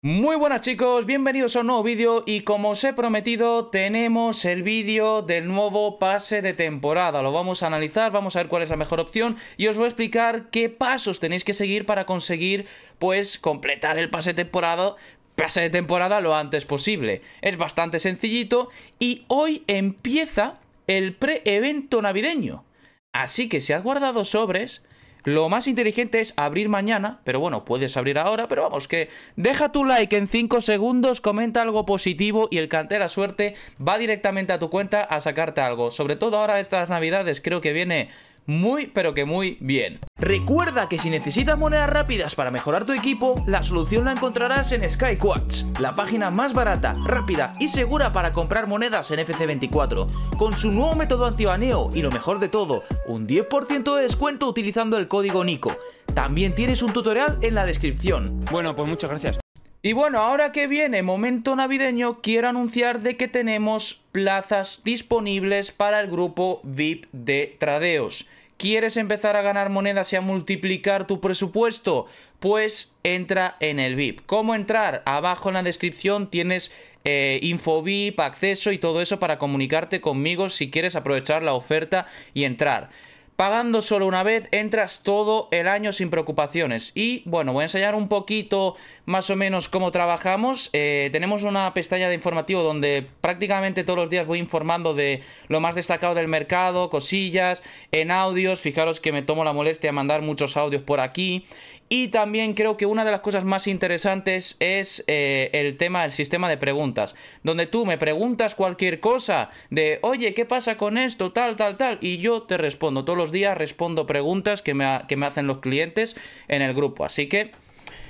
Muy buenas chicos, bienvenidos a un nuevo vídeo y como os he prometido tenemos el vídeo del nuevo pase de temporada, lo vamos a analizar, vamos a ver cuál es la mejor opción y os voy a explicar qué pasos tenéis que seguir para conseguir pues completar el pase de temporada pase de temporada lo antes posible. Es bastante sencillito y hoy empieza el pre-evento navideño. Así que si has guardado sobres, lo más inteligente es abrir mañana, pero bueno, puedes abrir ahora, pero vamos, que deja tu like en 5 segundos, comenta algo positivo y el cantera suerte va directamente a tu cuenta a sacarte algo. Sobre todo ahora estas navidades creo que viene muy, pero que muy bien. Recuerda que si necesitas monedas rápidas para mejorar tu equipo, la solución la encontrarás en SkyQuartz, la página más barata, rápida y segura para comprar monedas en FC24. Con su nuevo método antibaneo y lo mejor de todo, un 10% de descuento utilizando el código NICO. También tienes un tutorial en la descripción. Bueno, pues muchas gracias. Y bueno, ahora que viene momento navideño, quiero anunciar de que tenemos plazas disponibles para el grupo VIP de Tradeos. ¿Quieres empezar a ganar monedas y a multiplicar tu presupuesto? Pues entra en el VIP. ¿Cómo entrar? Abajo en la descripción tienes eh, info VIP, acceso y todo eso para comunicarte conmigo si quieres aprovechar la oferta y entrar. Pagando solo una vez entras todo el año sin preocupaciones. Y bueno, voy a enseñar un poquito más o menos cómo trabajamos. Eh, tenemos una pestaña de informativo donde prácticamente todos los días voy informando de lo más destacado del mercado, cosillas, en audios. Fijaros que me tomo la molestia de mandar muchos audios por aquí. Y también creo que una de las cosas más interesantes es eh, el tema del sistema de preguntas, donde tú me preguntas cualquier cosa de, oye, ¿qué pasa con esto? Tal, tal, tal, y yo te respondo. Todos los días respondo preguntas que me, que me hacen los clientes en el grupo. Así que...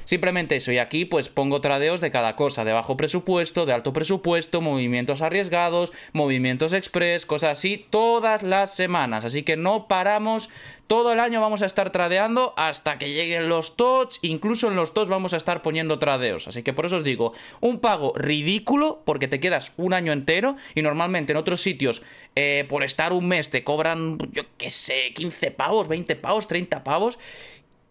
Simplemente eso, y aquí pues pongo tradeos de cada cosa, de bajo presupuesto, de alto presupuesto, movimientos arriesgados, movimientos express, cosas así, todas las semanas. Así que no paramos todo el año vamos a estar tradeando hasta que lleguen los TOTS. Incluso en los TOTS vamos a estar poniendo tradeos. Así que por eso os digo, un pago ridículo porque te quedas un año entero y normalmente en otros sitios eh, por estar un mes te cobran, yo qué sé, 15 pavos, 20 pavos, 30 pavos.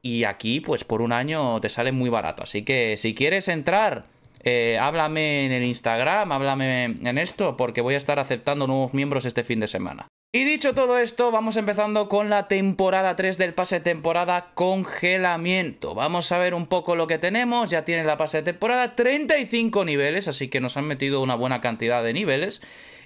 Y aquí, pues por un año te sale muy barato. Así que si quieres entrar, eh, háblame en el Instagram, háblame en esto, porque voy a estar aceptando nuevos miembros este fin de semana. Y dicho todo esto, vamos empezando con la temporada 3 del pase de temporada congelamiento. Vamos a ver un poco lo que tenemos. Ya tiene la pase de temporada 35 niveles, así que nos han metido una buena cantidad de niveles.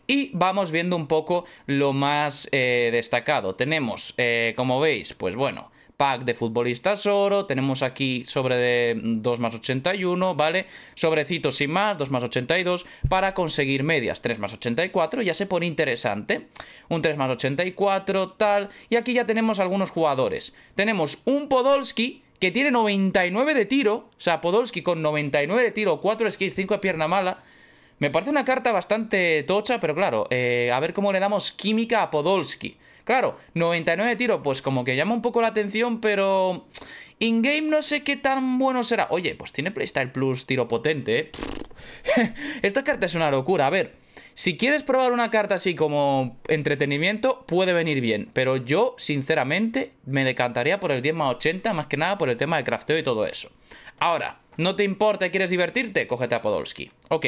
Y vamos viendo un poco lo más eh, destacado. Tenemos, eh, como veis, pues bueno, pack de futbolistas oro, tenemos aquí sobre de 2 más 81, ¿vale? Sobrecitos sin más, 2 más 82, para conseguir medias, 3 más 84, ya se pone interesante. Un 3 más 84, tal, y aquí ya tenemos algunos jugadores. Tenemos un Podolski, que tiene 99 de tiro, o sea, Podolski con 99 de tiro, 4 skills, 5 de pierna mala. Me parece una carta bastante tocha, pero claro, eh, a ver cómo le damos química a Podolski. Claro, 99 tiro, pues como que llama un poco la atención, pero... In-game no sé qué tan bueno será. Oye, pues tiene Playstyle Plus tiro potente, ¿eh? Esta carta es una locura. A ver, si quieres probar una carta así como entretenimiento, puede venir bien. Pero yo, sinceramente, me decantaría por el 10 más 80, más que nada por el tema de crafteo y todo eso. Ahora, ¿no te importa y quieres divertirte? Cógete a Podolski. Ok.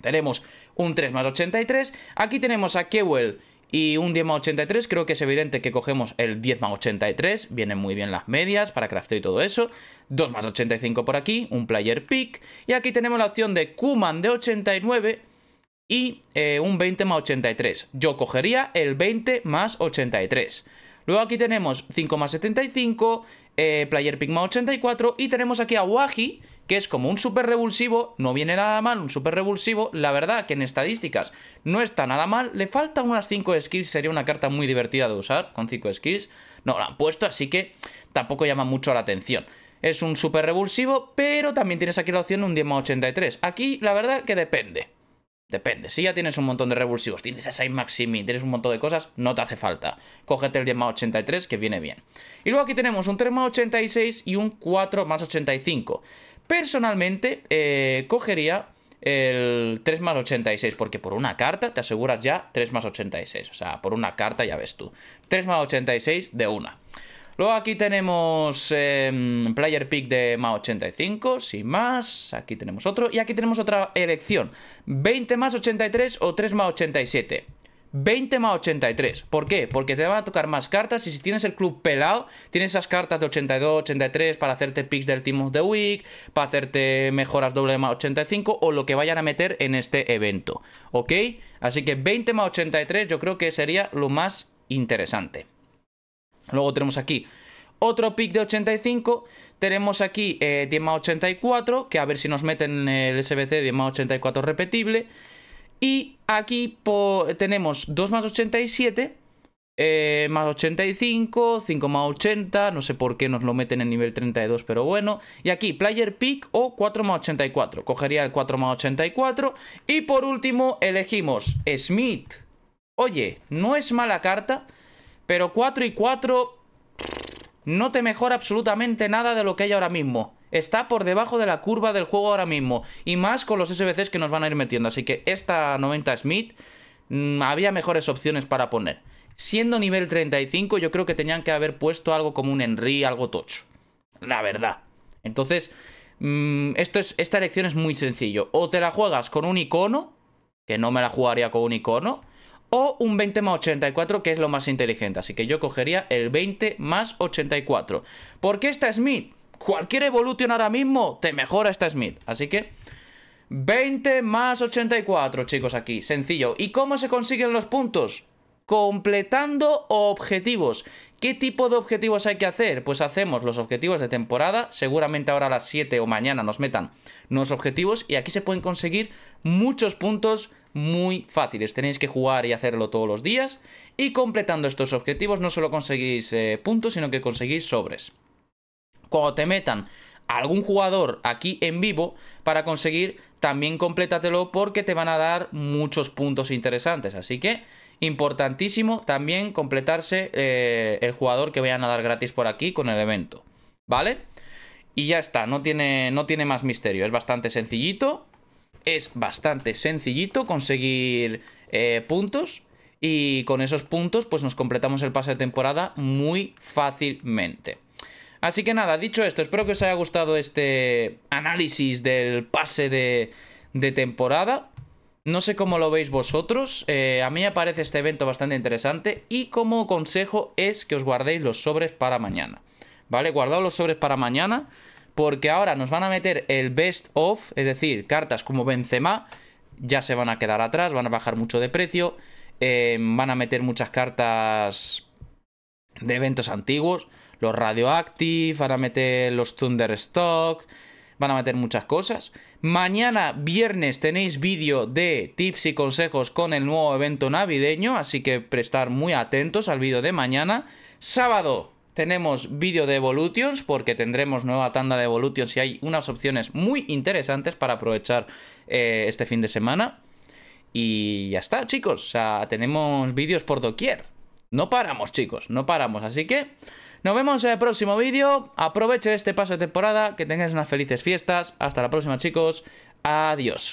Tenemos un 3 más 83. Aquí tenemos a Kewell y un 10 más 83, creo que es evidente que cogemos el 10 más 83, vienen muy bien las medias para crafteo y todo eso. 2 más 85 por aquí, un player pick. Y aquí tenemos la opción de Kuman de 89 y eh, un 20 más 83. Yo cogería el 20 más 83. Luego aquí tenemos 5 más 75, eh, player pick más 84 y tenemos aquí a Waji que es como un super revulsivo, no viene nada mal un super revulsivo, la verdad que en estadísticas no está nada mal, le faltan unas 5 skills, sería una carta muy divertida de usar con 5 skills, no la han puesto, así que tampoco llama mucho la atención. Es un super revulsivo, pero también tienes aquí la opción de un 10 más 83. Aquí la verdad que depende. Depende, si ya tienes un montón de revulsivos, tienes a 6 Maximi, tienes un montón de cosas, no te hace falta. Cógete el 10 más 83 que viene bien. Y luego aquí tenemos un 3 más 86 y un 4 más 85. Personalmente, eh, cogería el 3 más 86, porque por una carta te aseguras ya 3 más 86. O sea, por una carta ya ves tú. 3 más 86 de una. Luego aquí tenemos em, Player Pick de más 85, sin más. Aquí tenemos otro. Y aquí tenemos otra elección. 20 más 83 o 3 más 87. 20 más 83. ¿Por qué? Porque te van a tocar más cartas y si tienes el club pelado, tienes esas cartas de 82, 83 para hacerte picks del Team of the Week, para hacerte mejoras doble más 85 o lo que vayan a meter en este evento. ¿Ok? Así que 20 más 83 yo creo que sería lo más interesante. Luego tenemos aquí otro pick de 85. Tenemos aquí 10 eh, más 84, que a ver si nos meten el SBC 10 más 84 repetible. Y aquí tenemos 2 más 87, eh, más 85, 5 más 80, no sé por qué nos lo meten en nivel 32, pero bueno. Y aquí, player pick o 4 más 84. Cogería el 4 más 84. Y por último, elegimos Smith. Oye, no es mala carta, pero 4 y 4 no te mejora absolutamente nada de lo que hay ahora mismo. Está por debajo de la curva del juego ahora mismo. Y más con los SBCs que nos van a ir metiendo. Así que esta 90 Smith mm, había mejores opciones para poner. Siendo nivel 35 yo creo que tenían que haber puesto algo como un Henry, algo tocho. La verdad. Entonces, mm, esto es, esta elección es muy sencillo. O te la juegas con un icono, que no me la jugaría con un icono o un 20 más 84, que es lo más inteligente. Así que yo cogería el 20 más 84. Porque esta Smith? Cualquier Evolution ahora mismo te mejora esta Smith. Así que 20 más 84, chicos, aquí. Sencillo. ¿Y cómo se consiguen los puntos? Completando objetivos. ¿Qué tipo de objetivos hay que hacer? Pues hacemos los objetivos de temporada, seguramente ahora a las 7 o mañana nos metan nuevos objetivos y aquí se pueden conseguir muchos puntos muy fáciles. Tenéis que jugar y hacerlo todos los días. Y completando estos objetivos no solo conseguís eh, puntos, sino que conseguís sobres. Cuando te metan algún jugador aquí en vivo para conseguir, también complétatelo porque te van a dar muchos puntos interesantes. Así que Importantísimo también completarse eh, el jugador que vayan a dar gratis por aquí con el evento. ¿Vale? Y ya está, no tiene, no tiene más misterio. Es bastante sencillito. Es bastante sencillito conseguir eh, puntos. Y con esos puntos, pues nos completamos el pase de temporada muy fácilmente. Así que nada, dicho esto, espero que os haya gustado este análisis del pase de, de temporada. No sé cómo lo veis vosotros, eh, a mí me parece este evento bastante interesante y como consejo es que os guardéis los sobres para mañana. ¿Vale? Guardaos los sobres para mañana porque ahora nos van a meter el best of, es decir, cartas como Benzema ya se van a quedar atrás, van a bajar mucho de precio, em, van a meter muchas cartas de eventos antiguos, los Radioactive, van a meter los Thunderstock van a meter muchas cosas. Mañana viernes tenéis vídeo de tips y consejos con el nuevo evento navideño, así que prestar muy atentos al vídeo de mañana. Sábado tenemos vídeo de Evolutions porque tendremos nueva tanda de Evolutions y hay unas opciones muy interesantes para aprovechar eh, este fin de semana. Y ya está, chicos. tenemos vídeos por doquier. No paramos, chicos, no paramos. Así que... Nos vemos en el próximo vídeo. Aproveche este paso de temporada. Que tengáis unas felices fiestas. Hasta la próxima, chicos. Adiós.